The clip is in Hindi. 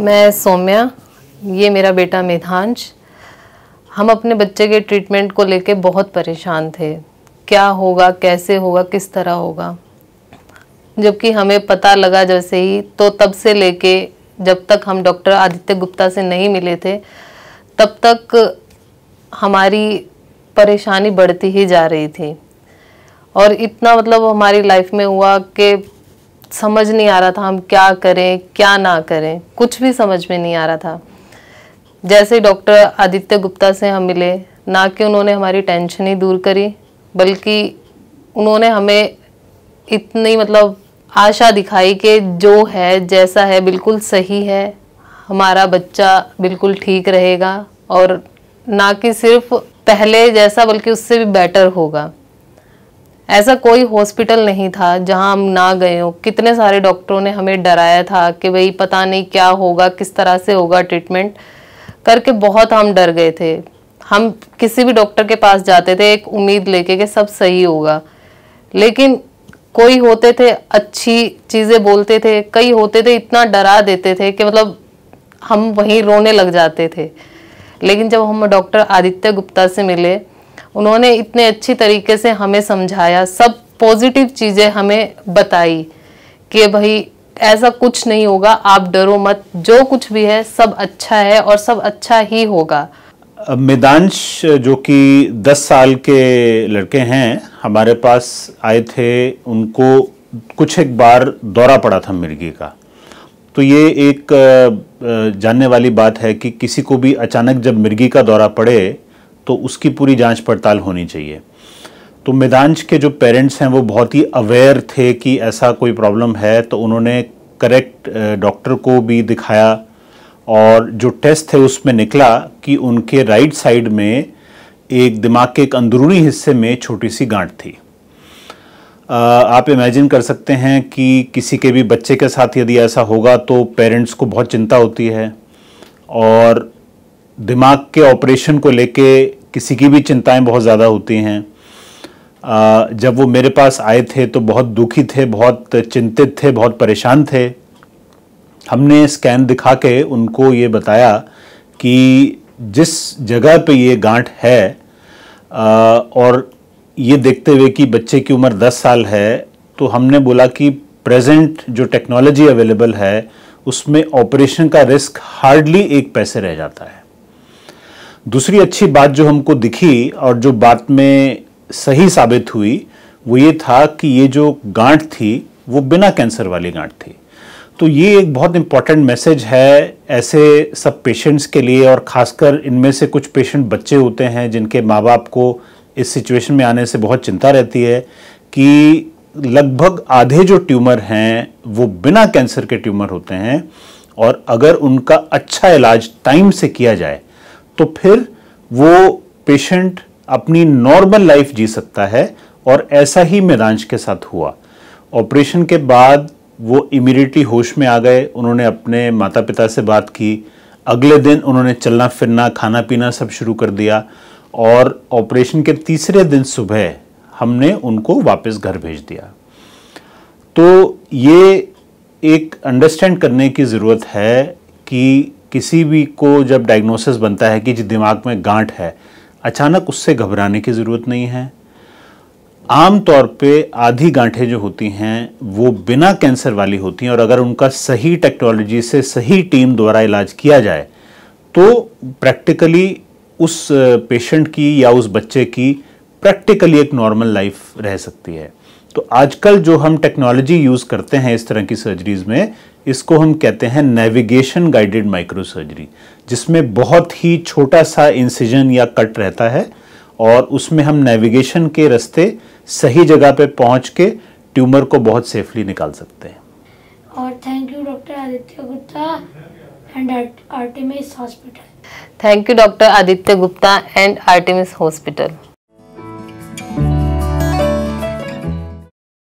मैं सौम्या ये मेरा बेटा मेधांश हम अपने बच्चे के ट्रीटमेंट को लेके बहुत परेशान थे क्या होगा कैसे होगा किस तरह होगा जबकि हमें पता लगा जैसे ही तो तब से लेके जब तक हम डॉक्टर आदित्य गुप्ता से नहीं मिले थे तब तक हमारी परेशानी बढ़ती ही जा रही थी और इतना मतलब हमारी लाइफ में हुआ कि समझ नहीं आ रहा था हम क्या करें क्या ना करें कुछ भी समझ में नहीं आ रहा था जैसे डॉक्टर आदित्य गुप्ता से हम मिले ना कि उन्होंने हमारी टेंशन ही दूर करी बल्कि उन्होंने हमें इतनी मतलब आशा दिखाई कि जो है जैसा है बिल्कुल सही है हमारा बच्चा बिल्कुल ठीक रहेगा और ना कि सिर्फ पहले जैसा बल्कि उससे भी बेटर होगा ऐसा कोई हॉस्पिटल नहीं था जहां हम ना गए हो कितने सारे डॉक्टरों ने हमें डराया था कि भाई पता नहीं क्या होगा किस तरह से होगा ट्रीटमेंट करके बहुत हम डर गए थे हम किसी भी डॉक्टर के पास जाते थे एक उम्मीद लेके कि सब सही होगा लेकिन कोई होते थे अच्छी चीज़ें बोलते थे कई होते थे इतना डरा देते थे कि मतलब हम वहीं रोने लग जाते थे लेकिन जब हम डॉक्टर आदित्य गुप्ता से मिले उन्होंने इतने अच्छी तरीके से हमें समझाया सब पॉजिटिव चीज़ें हमें बताई कि भाई ऐसा कुछ नहीं होगा आप डरो मत जो कुछ भी है सब अच्छा है और सब अच्छा ही होगा मैदांश जो कि 10 साल के लड़के हैं हमारे पास आए थे उनको कुछ एक बार दौरा पड़ा था मिर्गी का तो ये एक जानने वाली बात है कि किसी को भी अचानक जब मिर्गी का दौरा पड़े तो उसकी पूरी जांच पड़ताल होनी चाहिए तो मैदान के जो पेरेंट्स हैं वो बहुत ही अवेयर थे कि ऐसा कोई प्रॉब्लम है तो उन्होंने करेक्ट डॉक्टर को भी दिखाया और जो टेस्ट थे उसमें निकला कि उनके राइट साइड में एक दिमाग के एक अंदरूनी हिस्से में छोटी सी गांठ थी आप इमेजिन कर सकते हैं कि किसी के भी बच्चे के साथ यदि ऐसा होगा तो पेरेंट्स को बहुत चिंता होती है और दिमाग के ऑपरेशन को लेके किसी की भी चिंताएं बहुत ज़्यादा होती हैं जब वो मेरे पास आए थे तो बहुत दुखी थे बहुत चिंतित थे बहुत परेशान थे हमने स्कैन दिखा के उनको ये बताया कि जिस जगह पे ये गांठ है और ये देखते हुए कि बच्चे की उम्र 10 साल है तो हमने बोला कि प्रेजेंट जो टेक्नोलॉजी अवेलेबल है उसमें ऑपरेशन का रिस्क हार्डली एक पैसे रह जाता है दूसरी अच्छी बात जो हमको दिखी और जो बात में सही साबित हुई वो ये था कि ये जो गांठ थी वो बिना कैंसर वाली गांठ थी तो ये एक बहुत इम्पॉर्टेंट मैसेज है ऐसे सब पेशेंट्स के लिए और ख़ासकर इनमें से कुछ पेशेंट बच्चे होते हैं जिनके माँ बाप को इस सिचुएशन में आने से बहुत चिंता रहती है कि लगभग आधे जो ट्यूमर हैं वो बिना कैंसर के ट्यूमर होते हैं और अगर उनका अच्छा इलाज टाइम से किया जाए तो फिर वो पेशेंट अपनी नॉर्मल लाइफ जी सकता है और ऐसा ही मेदांश के साथ हुआ ऑपरेशन के बाद वो इमीडिएटली होश में आ गए उन्होंने अपने माता पिता से बात की अगले दिन उन्होंने चलना फिरना खाना पीना सब शुरू कर दिया और ऑपरेशन के तीसरे दिन सुबह हमने उनको वापस घर भेज दिया तो ये एक अंडरस्टैंड करने की ज़रूरत है कि किसी भी को जब डायग्नोसिस बनता है कि जी दिमाग में गांठ है अचानक उससे घबराने की ज़रूरत नहीं है आम तौर पे आधी गांठें जो होती हैं वो बिना कैंसर वाली होती हैं और अगर उनका सही टेक्नोलॉजी से सही टीम द्वारा इलाज किया जाए तो प्रैक्टिकली उस पेशेंट की या उस बच्चे की प्रैक्टिकली एक नॉर्मल लाइफ रह सकती है तो आजकल जो हम टेक्नोलॉजी यूज़ करते हैं इस तरह की सर्जरीज़ में इसको हम कहते हैं नेविगेशन गाइडेड माइक्रो सर्जरी जिसमें बहुत ही छोटा सा इंसिजन या कट रहता है और उसमें हम नेविगेशन के रास्ते सही जगह पे पहुंच के ट्यूमर को बहुत सेफली निकाल सकते हैं और thank you doctor Aditya Gupta and Artemis hospital thank you doctor Aditya Gupta and Artemis hospital